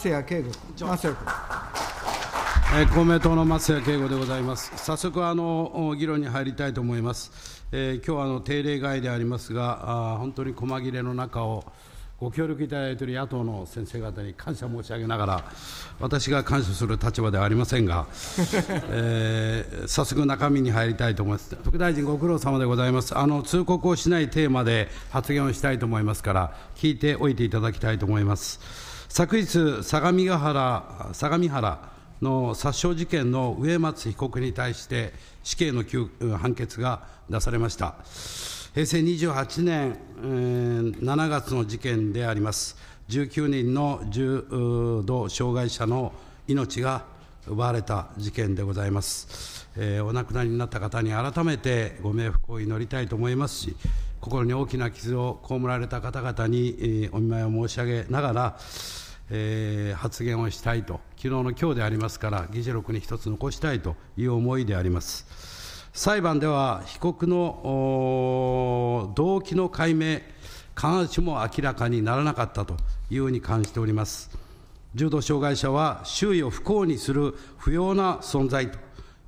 松屋圭吾君。公明党の松屋圭吾でございます。早速あの議論に入りたいと思います。えー、今日はあの定例外でありますが、あ本当に細切れの中をご協力いただいている野党の先生方に感謝申し上げながら、私が感謝する立場ではありませんが、えー、早速中身に入りたいと思います。副大臣、ご苦労様でございます。あの通告をしないテーマで発言をしたいと思いますから、聞いておいていただきたいと思います。昨日、相模原相模原の殺傷事件の植松被告に対して、死刑の判決が出されました。平成28年、えー、7月の事件であります、19人の重度障害者の命が奪われた事件でございます、えー、お亡くなりになった方に改めてご冥福を祈りたいと思いますし、心に大きな傷を被られた方々に、えー、お見舞いを申し上げながら、えー、発言をしたいと、昨日の今日でありますから、議事録に一つ残したいという思いであります。裁判では、被告の動機の解明、必ずしも明らかにならなかったというふうに感じております。重度障害者は周囲を不幸にする不要な存在と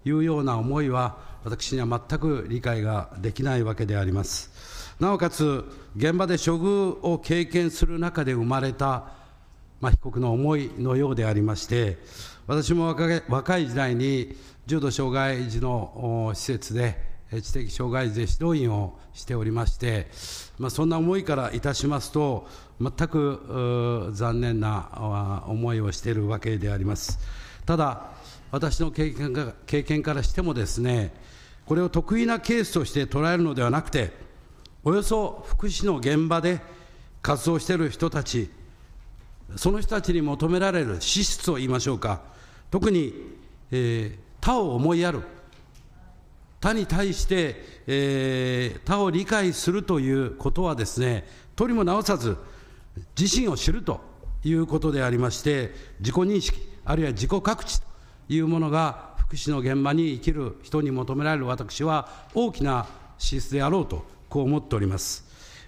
いうような思いは、私には全く理解ができないわけであります。なおかつ、現場で処遇を経験する中で生まれたまあ、被告の思いのようでありまして私も若い時代に重度障害児の施設で知的障害児指導員をしておりまして、まあ、そんな思いからいたしますと全く残念な思いをしているわけでありますただ私の経験か経験からしてもですねこれを得意なケースとして捉えるのではなくておよそ福祉の現場で活動している人たちその人たちに求められる資質を言いましょうか、特に、えー、他を思いやる、他に対して、えー、他を理解するということはですね、とりも直さず、自身を知るということでありまして、自己認識、あるいは自己覚知というものが、福祉の現場に生きる人に求められる私は、大きな資質であろうと、こう思っております。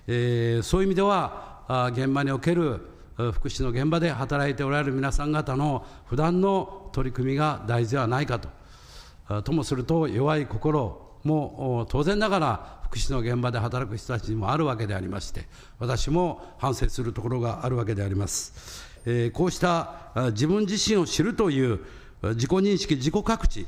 えー、そういう意味では現場における福祉の現場で働いておられる皆さん方の普段の取り組みが大事ではないかと。ともすると弱い心も当然ながら福祉の現場で働く人たちにもあるわけでありまして私も反省するところがあるわけであります、こうした自分自身を知るという自己認識自己各地、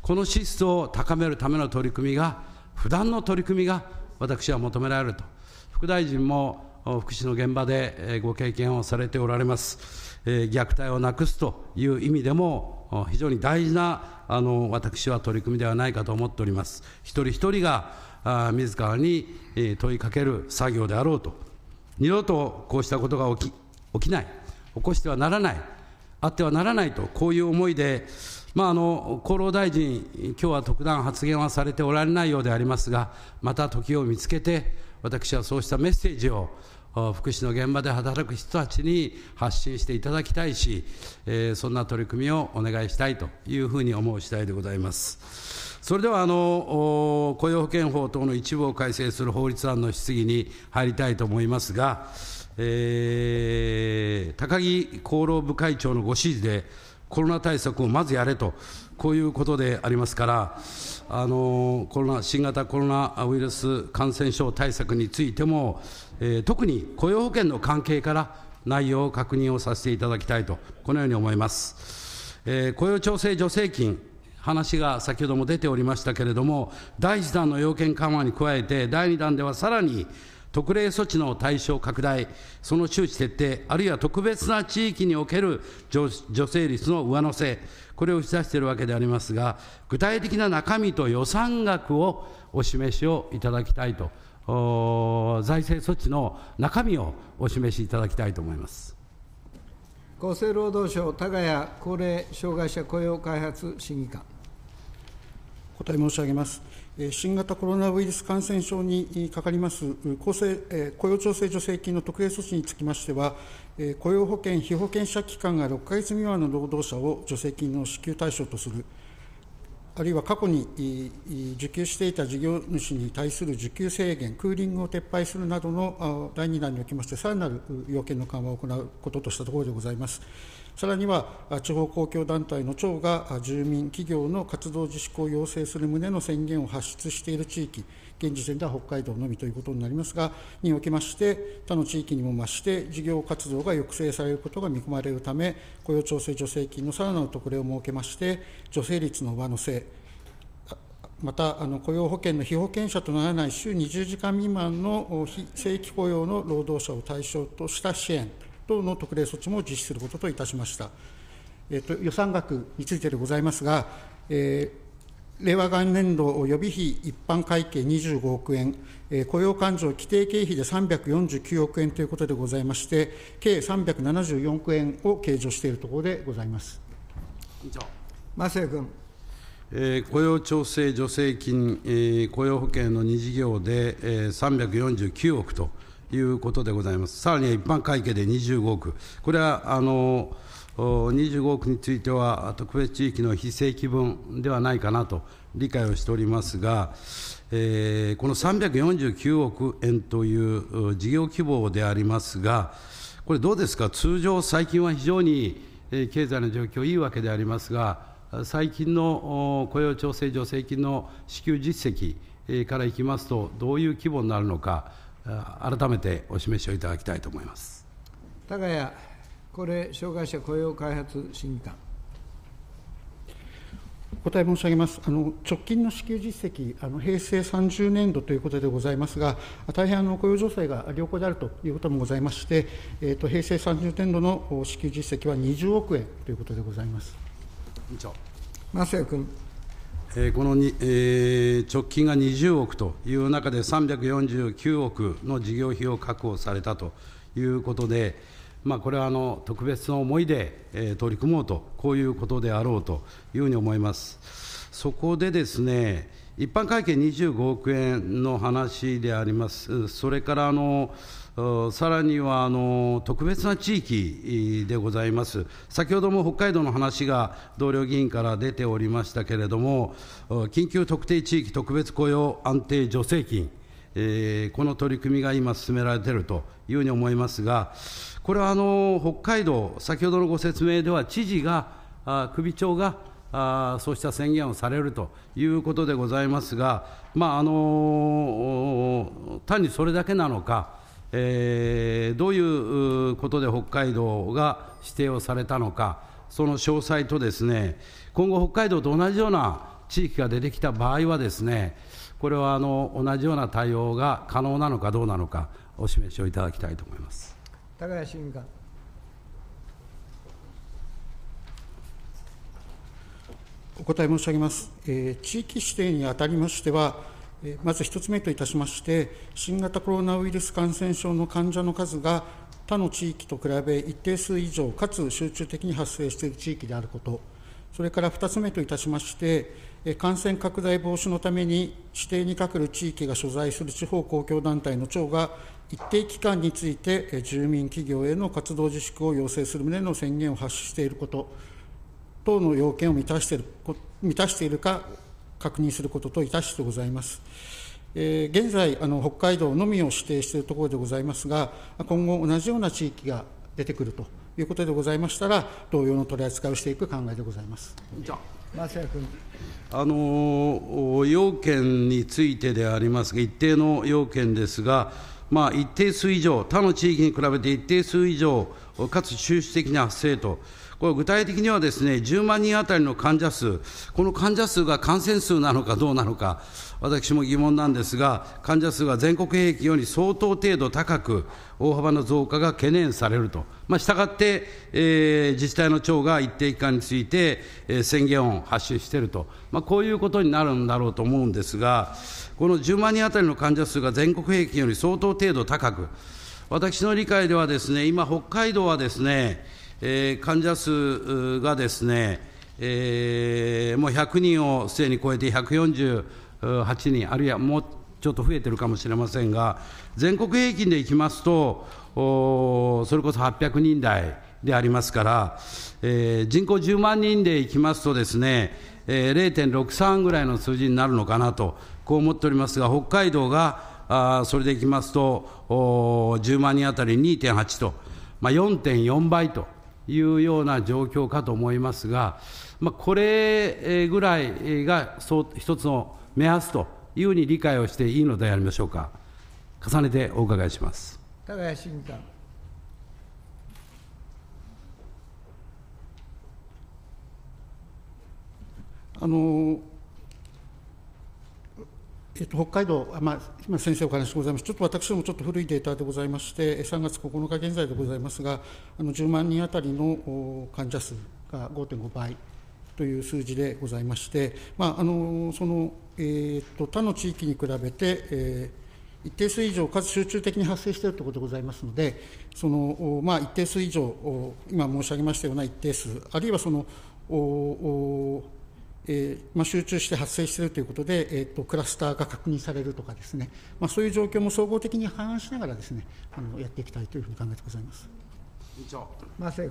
この資質を高めるための取り組みが普段の取り組みが私は求められると副大臣も福祉の現場でご経験をされておられます、虐待をなくすという意味でも、非常に大事なあの私は取り組みではないかと思っております。一人一人が自らに問いかける作業であろうと、二度とこうしたことが起き起きない、起こしてはならない、あってはならないと、こういう思いで、まあ、あの厚労大臣、今日は特段発言はされておられないようでありますが、また時を見つけて、私はそうしたメッセージを福祉の現場で働く人たちに発信していただきたいし、えそんな取り組みをお願いしたいというふうに思う次第でございます。それではあの雇用保険法等の一部を改正する法律案の質疑に入りたいと思いますが、えー、高木厚労部会長のご指示で、コロナ対策をまずやれと、こういうことでありますから、あのコロナ新型コロナウイルス感染症対策についても、えー、特に雇用保険の関係から内容を確認をさせていただきたいと、このように思います。えー、雇用調整助成金話が先ほども出ておりましたけれども、第1弾の要件緩和に加えて、第2弾ではさらに特例措置の対象拡大、その周知徹底、あるいは特別な地域における助成率の上乗せ、これを打ち出しているわけでありますが、具体的な中身と予算額をお示しをいただきたいと、財政措置の中身をお示しいただきたいと思います。厚生労働省、田谷高齢障害者雇用開発審議官。お答え申し上げます。新型コロナウイルス感染症にかかります厚生雇用調整助成金の特例措置につきましては、雇用保険・被保険者期間が6か月未満の労働者を助成金の支給対象とする、あるいは過去に受給していた事業主に対する受給制限、クーリングを撤廃するなどの第2弾におきまして、さらなる要件の緩和を行うこととしたところでございます。さらには地方公共団体の長が住民、企業の活動自粛を要請する旨の宣言を発出している地域、現時点では北海道のみということになりますが、におきまして、他の地域にも増して、事業活動が抑制されることが見込まれるため、雇用調整助成金のさらなる特例を設けまして、助成率の上乗せ、またあの雇用保険の被保険者とならない週20時間未満の非正規雇用の労働者を対象とした支援。等の特例措置も実施することといたしました。えと、予算額についてでございますが、えー令和元年度予備費一般会計25億円、えー、雇用勘定規定経費で349億円ということでございまして、計374億円を計上しているところでございます。以上君、えー、雇用調整助成金、えー、雇用保険の2事業で、えー、349億と。いうことでございます。さらには一般会計で25億、これはあの25億については、特別地域の非正規分ではないかなと理解をしておりますが、えー、この349億円という事業規模でありますが、これ、どうですか、通常、最近は非常に経済の状況、いいわけでありますが、最近の雇用調整助成金の支給実績からいきますと、どういう規模になるのか。改めてお示しをいただきたいと思います高谷これ障害者雇用開発審議官。お答え申し上げますあの直近の支給実績あの、平成30年度ということでございますが、大変あの雇用情勢が良好であるということもございまして、えーと、平成30年度の支給実績は20億円ということでございます。委員長。君。えこのに、えー、直近が20億という中で、349億の事業費を確保されたということで、まあ、これはあの特別な思いで、えー、取り組もうと、こういうことであろうというふうに思います。そこでですね、一般会計25億円の話であります、それからあの、さらにはあの特別な地域でございます、先ほども北海道の話が同僚議員から出ておりましたけれども、緊急特定地域特別雇用安定助成金、えー、この取り組みが今、進められているというふうに思いますが、これはあの北海道、先ほどのご説明では、知事が、あ首長があそうした宣言をされるということでございますが、まああの単にそれだけなのか、えー、どういうことで北海道が指定をされたのか、その詳細とですね、今後、北海道と同じような地域が出てきた場合はですね、これはあの同じような対応が可能なのかどうなのか、お示しをいただきたいと思います高橋委員官。お答え申し上げます、えー、地域指定にあたりましては、まず1つ目といたしまして、新型コロナウイルス感染症の患者の数が他の地域と比べ一定数以上、かつ集中的に発生している地域であること、それから2つ目といたしまして、感染拡大防止のために指定に係る地域が所在する地方公共団体の長が一定期間について住民企業への活動自粛を要請する旨の宣言を発出していること等の要件を満たしている満たしているか確認することといたしてございます。え現在あの、北海道のみを指定しているところでございますが、今後、同じような地域が出てくるということでございましたら、同様の取り扱いをしていく考えでございます。じゃ松君あの要件についてでありますが、一定の要件ですが、まあ、一定数以上、他の地域に比べて一定数以上、かつ収支的に発生と。これ具体的にはですね、10万人当たりの患者数、この患者数が感染数なのかどうなのか、私も疑問なんですが、患者数が全国平均より相当程度高く、大幅な増加が懸念されると、まあ、したがって、えー、自治体の長が一定期間について、えー、宣言を発出していると、まあ、こういうことになるんだろうと思うんですが、この10万人当たりの患者数が全国平均より相当程度高く、私の理解ではですね、今、北海道はですね、えー、患者数がですね、えー、もう100人をすでに超えて148人、あるいはもうちょっと増えてるかもしれませんが、全国平均でいきますと、それこそ800人台でありますから、えー、人口10万人でいきますとですね、えー、0.63ぐらいの数字になるのかなと、こう思っておりますが、北海道があそれでいきますと、10万人当たり2.8と、まあ、4.4倍と。いうような状況かと思いますが、まあ、これぐらいが一つの目安というふうに理解をしていいのでありましょうか。重ねてお伺いします。高谷審議あのえっと、北海道、まあ、今、先生お話ございます、ちょっと私どもちょっと古いデータでございまして、3月9日現在でございますが、あの10万人あたりの患者数が5.5倍という数字でございまして、まああのそのえー、っと他の地域に比べて、えー一定数以上、数集中的に発生しているということでございますので、そのまあ、一定数以上、今申し上げましたような一定数、あるいはそのおおえーまあ、集中して発生しているということで、えーと、クラスターが確認されるとかですね、まあ、そういう状況も総合的に反映しながらですねあのやっていきたいというふうに考えてございます委員長真君、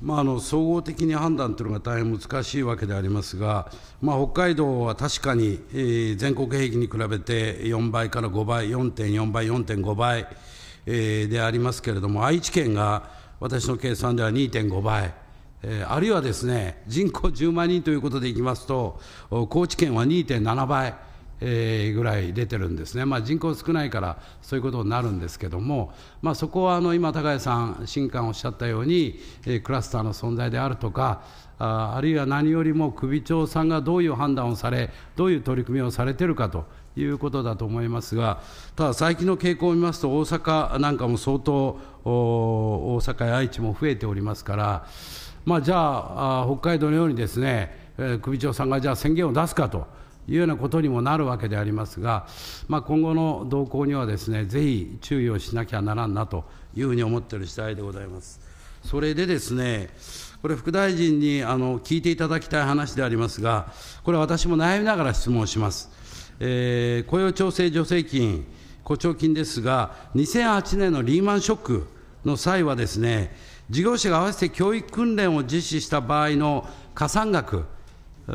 まあ、あの総合的に判断というのが大変難しいわけでありますが、まあ、北海道は確かに、えー、全国平均に比べて4倍から5倍4.4倍4.5倍、えー、でありますけれども愛知県が私の計算では2.5倍。えー、あるいはですね人口10万人ということでいきますと高知県は2.7倍、えー、ぐらい出てるんですね、まあ、人口少ないからそういうことになるんですけども、まあ、そこはあの今高谷さん新官おっしゃったように、えー、クラスターの存在であるとかああるいは何よりも首長さんがどういう判断をされどういう取り組みをされてるかということだと思いますが、ただ最近の傾向を見ますと、大阪なんかも相当、大阪や愛知も増えておりますから、まあ、じゃあ、北海道のようにですね、首長さんがじゃあ宣言を出すかというようなことにもなるわけでありますが、まあ、今後の動向にはですね、ぜひ注意をしなきゃならんなというふうに思っている次第でございます。それでですね、これ、副大臣にあの聞いていただきたい話でありますが、これ、私も悩みながら質問します。えー、雇用調整助成金、雇調金ですが、2008年のリーマンショックの際はですね、事業者が合わせて教育訓練を実施した場合の加算額、当時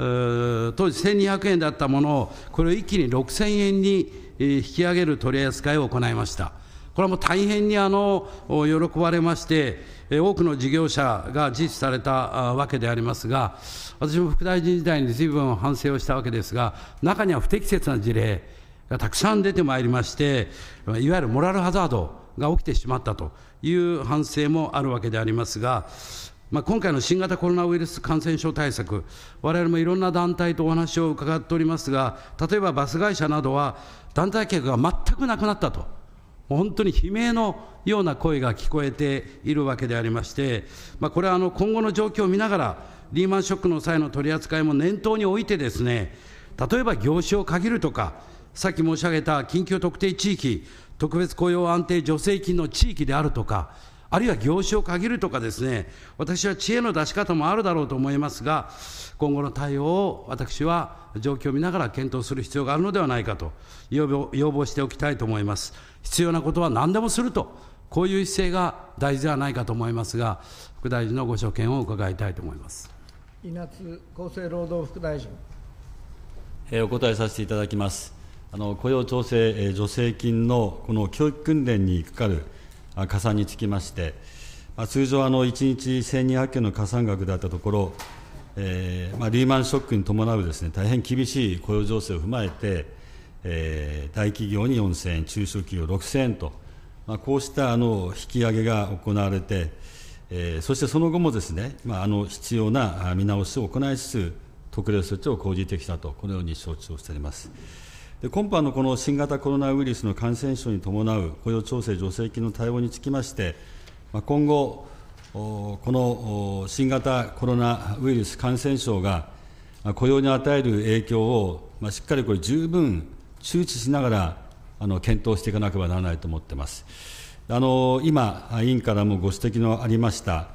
1200円だったものを、これを一気に6000円に引き上げる取り扱いを行いました。これはもう大変にあの喜ばれまして、多くの事業者が実施されたわけでありますが、私も副大臣時代に随分反省をしたわけですが、中には不適切な事例がたくさん出てまいりまして、いわゆるモラルハザードが起きてしまったと。いう反省もあるわけでありますが、まあ、今回の新型コロナウイルス感染症対策、我々もいろんな団体とお話を伺っておりますが、例えばバス会社などは、団体客が全くなくなったと、本当に悲鳴のような声が聞こえているわけでありまして、まあ、これはあの今後の状況を見ながら、リーマンショックの際の取り扱いも念頭に置いてですね、例えば業種を限るとか、さっき申し上げた緊急特定地域、特別雇用安定助成金の地域であるとか、あるいは業種を限るとかですね、私は知恵の出し方もあるだろうと思いますが、今後の対応を私は状況を見ながら検討する必要があるのではないかと要望要望しておきたいと思います。必要なことは何でもすると、こういう姿勢が大事ではないかと思いますが、副大臣のご所見を伺いたいと思います。稲津厚生労働副大臣。お答えさせていただきます。雇用調整助成金のこの教育訓練にかかる加算につきまして、通常、1日1200件の加算額であったところ、リーマンショックに伴う大変厳しい雇用情勢を踏まえて、大企業に4000円、中小企業6000円と、こうした引き上げが行われて、そしてその後もですね、必要な見直しを行いつつ、特例措置を講じてきたと、このように承知をしております。今般のこの新型コロナウイルスの感染症に伴う雇用調整助成金の対応につきまして、今後、この新型コロナウイルス感染症が雇用に与える影響をしっかりこれ、十分周知しながら検討していかなければならないと思ってます。今、委員からもご指摘のありました、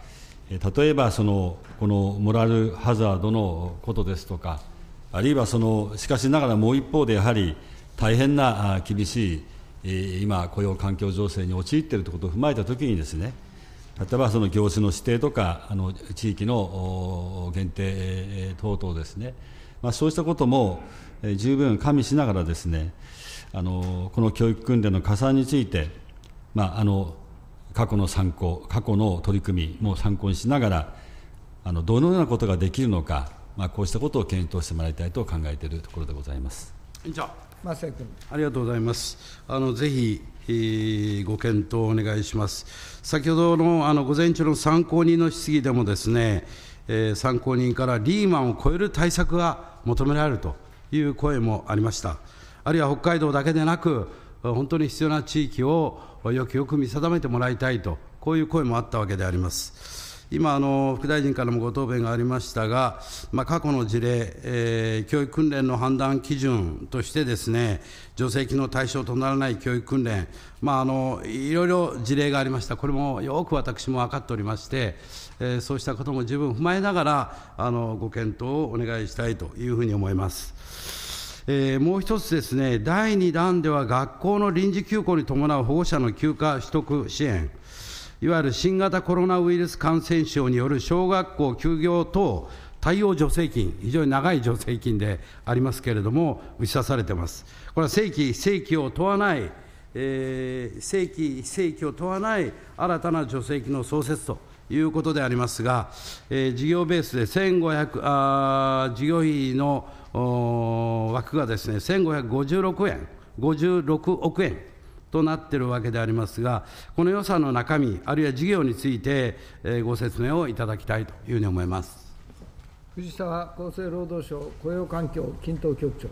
例えばそのこのモラルハザードのことですとか、あるいはその、しかしながらもう一方で、やはり大変な厳しい、今、雇用環境情勢に陥っているということを踏まえたときにですね、例えばその業種の指定とか、あの地域の限定等々ですね、まあ、そうしたことも十分加味しながらですね、あのこの教育訓練の加算について、まあ、あの過去の参考、過去の取り組みも参考にしながら、あのどのようなことができるのか、まあ、こうしたことを検討してもらいたいと考えているところでございます。委員長マセ君ありがとうございます。あのぜひ、ご検討お願いします。先ほどのあの午前中の参考人の質疑でもですね、えー、参考人からリーマンを超える対策が求められるという声もありました。あるいは北海道だけでなく、本当に必要な地域をよくよく見定めてもらいたいと、こういう声もあったわけであります。今あの、副大臣からもご答弁がありましたが、まあ、過去の事例、えー、教育訓練の判断基準としてです、ね、助成金の対象とならない教育訓練、まああの、いろいろ事例がありました、これもよく私も分かっておりまして、えー、そうしたことも十分踏まえながらあの、ご検討をお願いしたいというふうに思います。えー、もう一つですね、第2弾では学校の臨時休校に伴う保護者の休暇取得支援、いわゆる新型コロナウイルス感染症による小学校休業等対応助成金、非常に長い助成金でありますけれども、打ち出されてます。これは正規、正規を問わない、えー、正規、非正規を問わない新たな助成金の創設ということでありますが、えー、事業ベースで1500あ事業費の枠がですね1556円、56億円となっているわけでありますが、この予算の中身、あるいは事業について、えー、ご説明をいただきたいというふうに思います藤沢厚生労働省雇用環境均等局長。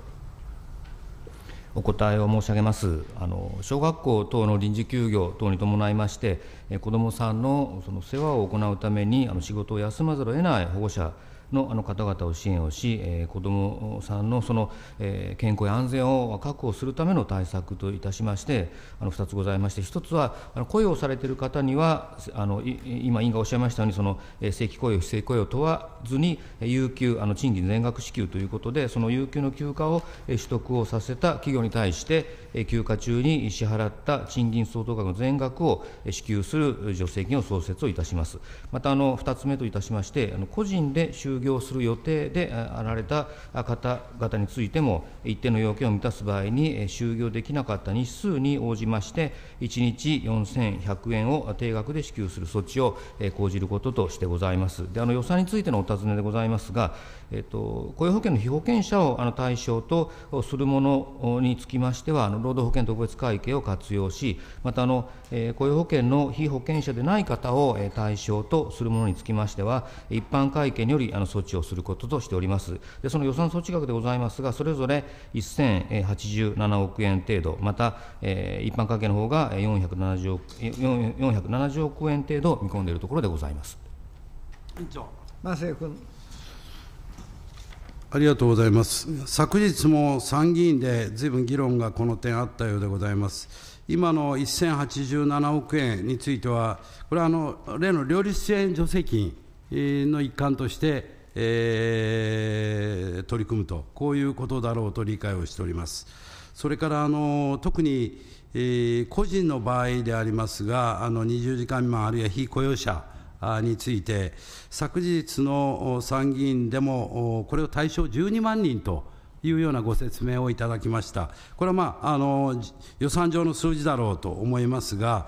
お答えを申し上げますあの小学校等の臨時休業等に伴いまして子どもさんのその世話を行うためにあの仕事を休まざるを得ない保護者のあの方々を支援をし、えー、子どもさんのその、えー、健康や安全を確保するための対策といたしましてあの2つございまして1つはあの雇用されている方にはあの今委員がおっしゃいましたようにその正規雇用非正規雇用問わずに有給あの賃金全額支給ということでその有給の休暇を取得をさせた企業に対して休暇中に支払った賃金相当額の全額を支給する助成金を創設をいたします。またあの2つ目といたしましてあの個人で就業する予定であられた方々についても、一定の要件を満たす場合に、就業できなかった日数に応じまして、1日4100円を定額で支給する措置を講じることとしてございます。であの予算についてのお尋ねでございますが、えっと、雇用保険の被保険者をあの対象とするものにつきましては、あの労働保険特別会計を活用し、またあの、えー、雇用保険の被保険者でない方を、えー、対象とするものにつきましては、一般会計によりあの措置をすることとしております。でその予算措置額でございますが、それぞれ1087億円程度、また、えー、一般会計の方が470億 ,470 億円程度見込んでいるところでございます。委員長。真瀬君。ありがとうございます。昨日も参議院でずいぶん議論がこの点あったようでございます。今の1087億円については、これはあの例の両立支援助成金の一環として、えー、取り組むと、こういうことだろうと理解をしております。それからあの特に、えー、個人の場合でありますが、あの20時間未満、あるいは非雇用者について、昨日の参議院でも、これを対象12万人というようなご説明をいただきました。これは、まあ、あの予算上の数字だろうと思いますが、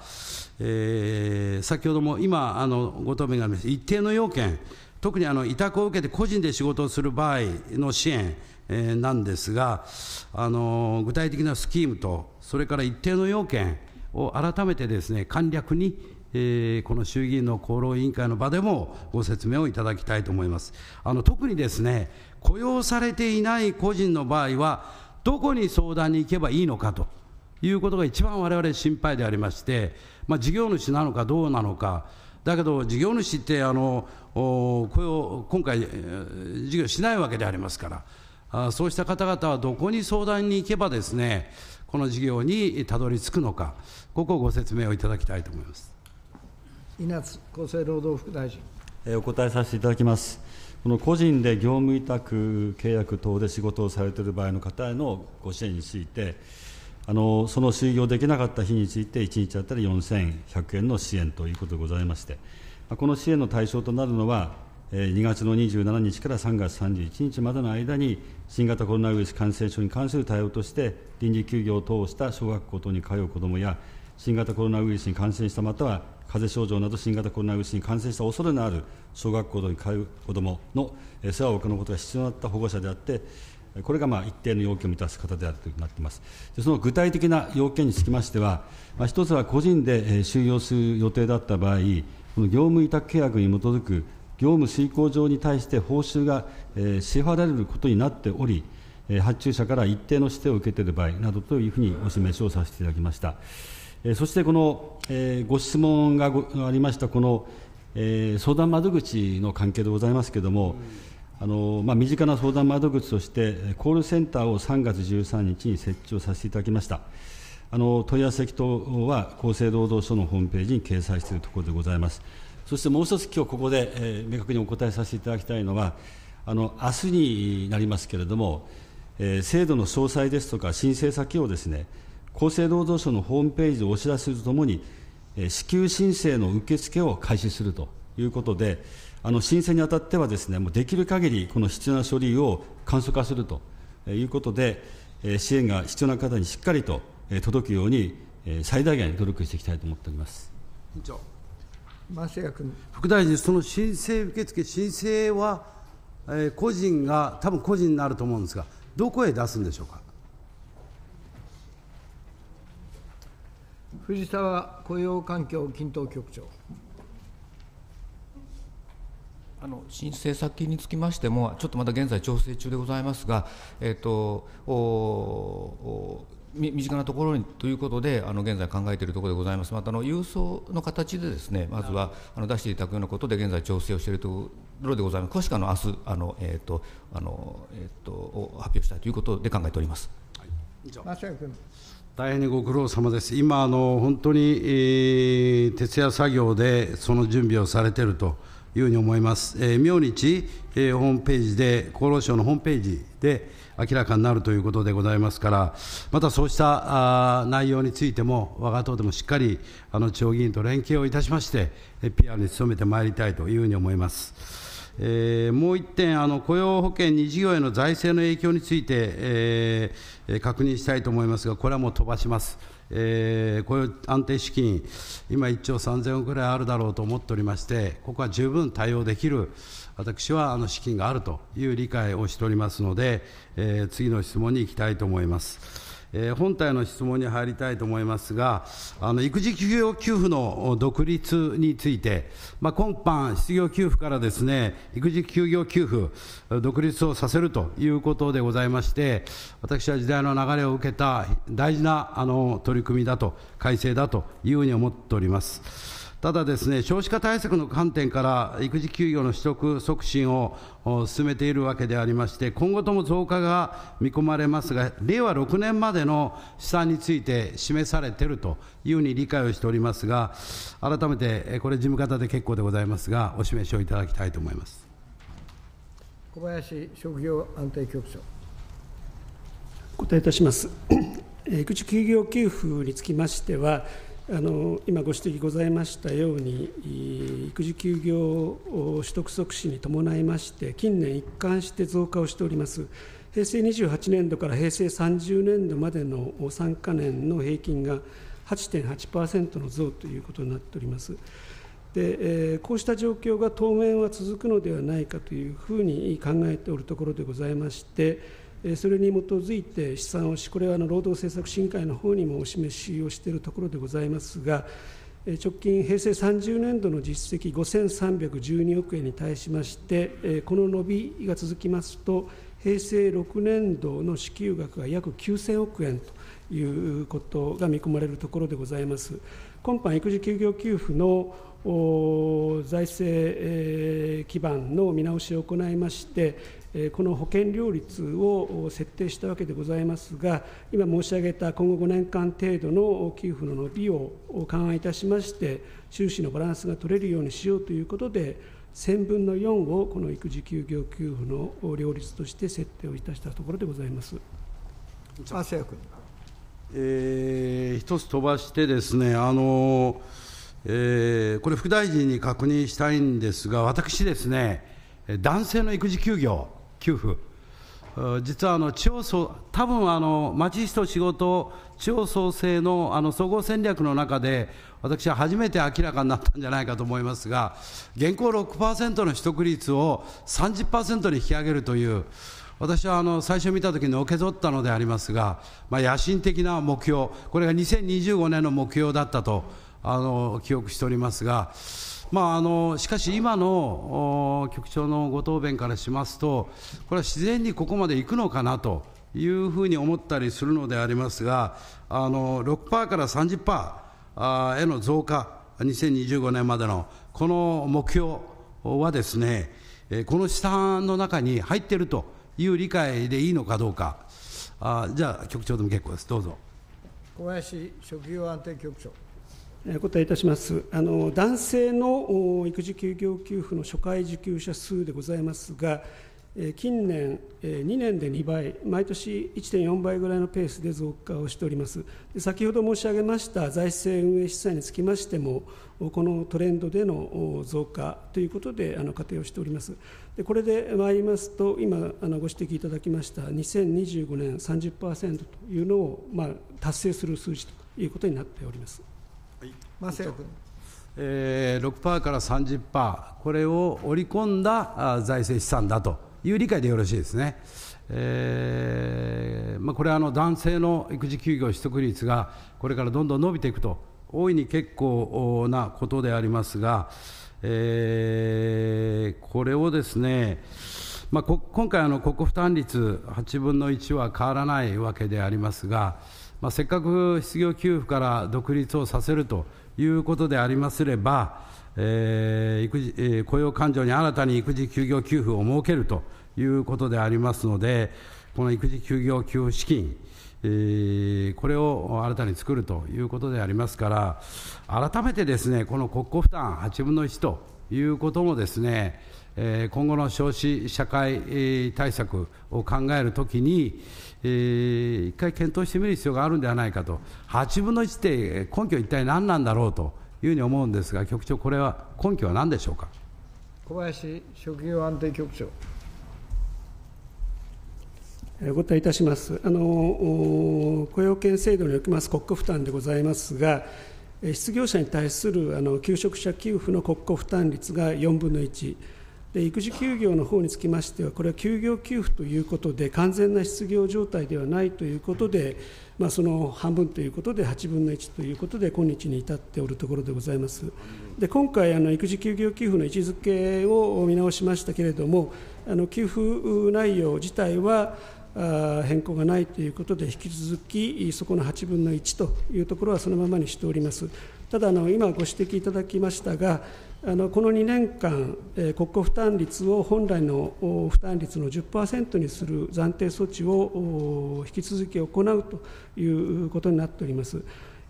えー、先ほども今、あのご答弁がありまし一定の要件、特にあの委託を受けて個人で仕事をする場合の支援、えー、なんですが、あの具体的なスキームと、それから一定の要件を改めてですね簡略にえー、この衆議院の厚労委員会の場でもご説明をいただきたいと思います。あの特にですね、雇用されていない個人の場合は、どこに相談に行けばいいのかということが一番我々心配でありまして、まあ、事業主なのかどうなのか、だけど事業主ってあの雇用、今回、事業しないわけでありますから。そうした方々はどこに相談に行けばですね、この事業にたどり着くのか、ここをご説明をいただきたいと思います。稲津厚生労働副大臣。お答えさせていただきます。この個人で業務委託契約等で仕事をされている場合の方へのご支援について、あのその就業できなかった日について、1日当たり4100円の支援ということでございまして、この支援の対象となるのは、2月の27日から3月31日までの間に、新型コロナウイルス感染症に関する対応として、臨時休業等をした小学校等に通う子どもや、新型コロナウイルスに感染したまたは風邪症状など新型コロナウイルスに感染した恐れのある小学校に通う子どもの世話を行うことが必要になった保護者であってこれがまあ一定の要件を満たす方であるとなっています。でその具体的な要件につきましては、まあ、一つは個人で収容する予定だった場合、この業務委託契約に基づく業務遂行上に対して報酬が支払われることになっており、発注者から一定の指定を受けている場合などというふうにお示しをさせていただきました。そしてこの、えー、ご質問がありました、この、えー、相談窓口の関係でございますけれども、うん、あのまあ、身近な相談窓口として、コールセンターを3月13日に設置をさせていただきました。あの問い合わせ等は厚生労働省のホームページに掲載しているところでございます。そしてもう一つ、今日ここで、えー、明確にお答えさせていただきたいのは、あの明日になりますけれども、えー、制度の詳細ですとか、申請先をですね、厚生労働省のホームページをお知らせするとともに、支給申請の受け付けを開始するということで、申請にあたっては、もうできるかぎりこの必要な書類を簡素化するということで、支援が必要な方にしっかりと届くように、最大限努力していきたいと思っております委員長、谷君。副大臣、その申請受付、申請は、え個人が、多分個人になると思うんですが、どこへ出すんでしょうか。藤沢雇用環境均等局長。あの申請先につきましても、ちょっとまだ現在、調整中でございますが、えーと、と身近なところにということで、あの現在考えているところでございます、またあの郵送の形で、ですねまずはあの出していただくようなことで、現在、調整をしているところでございます、詳しくあの明日あの、えーとあのえーと、発表したいということで考えております。はい、以上大変にご苦労様です、今、あの本当に、えー、徹夜作業でその準備をされているというふうに思います、えー、明日、えー、ホームページで、厚労省のホームページで明らかになるということでございますから、またそうしたあ内容についても、我が党でもしっかりあの地方議員と連携をいたしまして、PR に努めてまいりたいというふうに思います。えー、もう1点、あの雇用保険2事業への財政の影響について、えー、確認したいと思いますが、これはもう飛ばします。えー、雇用安定資金、今、1兆3000億ぐらいあるだろうと思っておりまして、ここは十分対応できる、私はあの資金があるという理解をしておりますので、えー、次の質問に行きたいと思います。えー、本体の質問に入りたいと思いますが、あの育児休業給付の独立について、まあ、今般、失業給付からですね育児休業給付、独立をさせるということでございまして、私は時代の流れを受けた大事なあの取り組みだと、改正だというふうに思っております。ただですね、少子化対策の観点から育児休業の取得促進を進めているわけでありまして、今後とも増加が見込まれますが、令和6年までの試算について示されているというふうに理解をしておりますが、改めてこれ、事務方で結構でございますが、お示しをいただきたいと思います小林職業安定局長。お答えいたします。育児休業給付につきましては、あの今ご指摘ございましたように育児休業取得促進に伴いまして近年一貫して増加をしております平成28年度から平成30年度までの3か年の平均が8.8%の増ということになっておりますで、えー、こうした状況が当面は続くのではないかというふうに考えておるところでございましてそれに基づいて試算をし、これはあの労働政策審議会の方にもお示しをしているところでございますが、直近平成30年度の実績5312億円に対しまして、この伸びが続きますと、平成6年度の支給額が約9000億円ということが見込まれるところでございます。今般育児休業給付の財政基盤の見直しを行いまして、この保険料率を設定したわけでございますが、今申し上げた今後5年間程度の給付の伸びを勘案いたしまして、収支のバランスが取れるようにしようということで、1000分の4をこの育児休業給付の両立として設定をいたしたところでございます。亜生君、えー、一つ飛ばしてですね、あのえー、これ、副大臣に確認したいんですが、私ですね、男性の育児休業、給付、実はあの地方創多分あの町市と仕事、地方創生のあの総合戦略の中で、私は初めて明らかになったんじゃないかと思いますが、現行6%の取得率を30%に引き上げるという、私はあの最初見たときにのけぞったのでありますが、まあ、野心的な目標、これが2025年の目標だったとあの記憶しておりますが。まあ、あのしかし今の局長のご答弁からしますと、これは自然にここまでいくのかなというふうに思ったりするのでありますが、あの6%から30%への増加、2025年までのこの目標はですね、この試算の中に入っているという理解でいいのかどうか、あじゃあ、局長でも結構です、どうぞ。小林職業安定局長お答えいたしますあの男性の育児休業給付の初回受給者数でございますが、近年、2年で2倍、毎年1.4倍ぐらいのペースで増加をしております、先ほど申し上げました財政運営資産につきましても、このトレンドでの増加ということで、あの仮定をしております、でこれでまいりますと、今、あのご指摘いただきました、2025年30%というのを、まあ、達成する数字ということになっております。まあ、政府えー、6%から30%、これを織り込んだ財政資産だという理解でよろしいですね。えーまあ、これはあの男性の育児休業取得率がこれからどんどん伸びていくと、大いに結構なことでありますが、えー、これをですね、まあ、こ今回あの、国庫負担率8分の1は変わらないわけでありますが、まあ、せっかく失業給付から独立をさせるということでありますれば、えー育児えー、雇用勘定に新たに育児休業給付を設けるということでありますので、この育児休業給付資金、えー、これを新たに作るということでありますから、改めてですねこの国庫負担8分の1ということもですね、えー、今後の少子社会対策を考えるときに、えー、一回検討してみる必要があるんではないかと、8分の1って根拠、一体何なんだろうというふうに思うんですが、局長、これは根拠は何でしょうか小林職業安定局長。お答えいたしますあの雇用権制度におきます国庫負担でございますが、失業者に対するあの求職者給付の国庫負担率が4分の1。で育児休業の方につきましては、これは休業給付ということで、完全な失業状態ではないということで、まあ、その半分ということで、8分の1ということで、今日に至っておるところでございます。で今回あの、育児休業給付の位置づけを見直しましたけれども、あの給付内容自体は、変更がないということで、引き続きそこの8分の1というところはそのままにしております。ただあの、今ご指摘いただきましたが、あのこの2年間、えー、国庫負担率を本来の負担率の10%にする暫定措置を引き続き行うということになっております。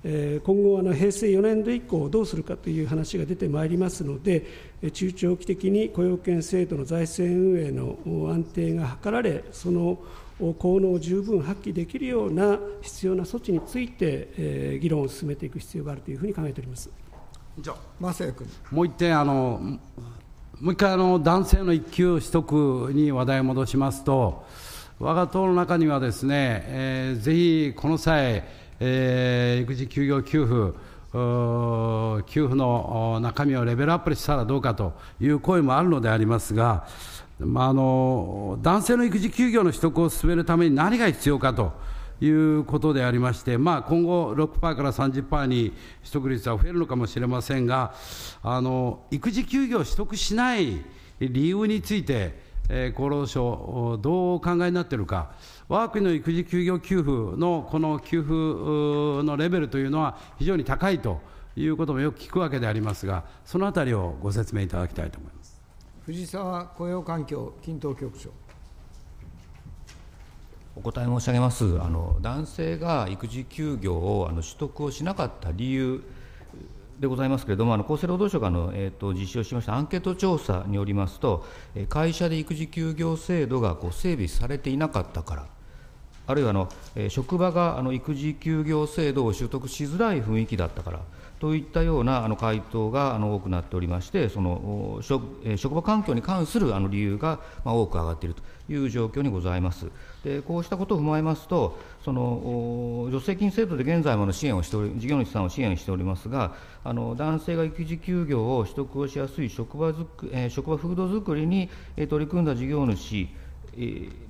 今後、あの平成4年度以降、どうするかという話が出てまいりますので、中長期的に雇用権制度の財政運営の安定が図られ、その効能を十分発揮できるような必要な措置について、議論を進めていく必要があるというふうに考えております。マセ君もう一点あのもう一回あの男性の育休取得に話題を戻しますと我が党の中にはですね、えー、ぜひこの際、えー、育児休業給付給付の中身をレベルアップしたらどうかという声もあるのでありますが、まあ、あの男性の育児休業の取得を進めるために何が必要かと。いうことでありまして、まあ、今後6%から30%に取得率は増えるのかもしれませんがあの育児休業を取得しない理由について、えー、厚労省どうお考えになっているか我が国の育児休業給付のこの給付のレベルというのは非常に高いということもよく聞くわけでありますがそのあたりをご説明いただきたいと思います藤沢雇用環境均等局長お答え申し上げます。あの男性が育児休業をあの取得をしなかった理由でございますけれども、あの厚生労働省があの、えーと、実施をしましたアンケート調査によりますと、会社で育児休業制度がこう整備されていなかったから、あるいはあの職場があの育児休業制度を取得しづらい雰囲気だったから。といったようなあの回答があの多くなっておりまして、その職職場環境に関するあの理由が、まあ、多く上がっているという状況にございます。でこうしたことを踏まえますと、その助成金制度で現在もの支援をしており、事業主さんを支援しておりますが、あの男性が育児休業を取得をしやすい職場づく、えー、職場風土づくりに取り組んだ事業主、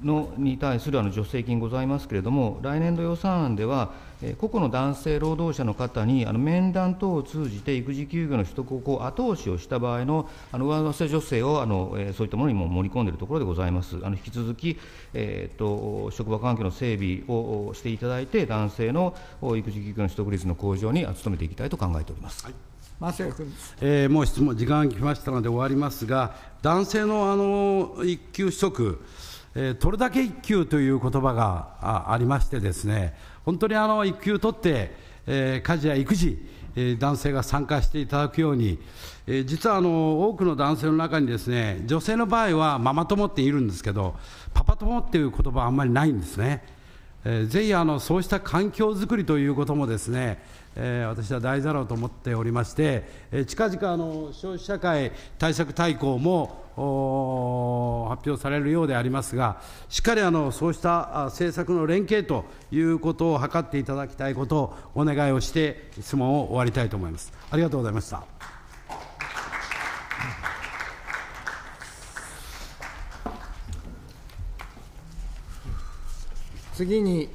のに対するあの助成金ございますけれども、来年度予算案では、個々の男性労働者の方にあの面談等を通じて育児休業の取得を後押しをした場合のあの上乗せ助成をあの、えそういったものにも盛り込んでいるところでございます。あの引き続き、えーと、職場環境の整備をしていただいて、男性の育児休業の取得率の向上に努めていきたいと考えております。はいえー、もう質問、時間が来ましたので終わりますが、男性のあの育休取得、取るだけ1級という言葉がありましてですね、本当にあの1級取って、えー、家事や育児、えー、男性が参加していただくように、えー、実はあの多くの男性の中にですね女性の場合はママ友っているんですけどパパ友っていう言葉はあんまりないんですね、えー、ぜひあのそうした環境づくりということもですねえー、私は大事だろうと思っておりまして、えー、近々あの消費社会対策大綱も発表されるようでありますが、しっかりあのそうした政策の連携ということを図っていただきたいことをお願いをして、質問を終わりたいと思います。ありがとうございました。次に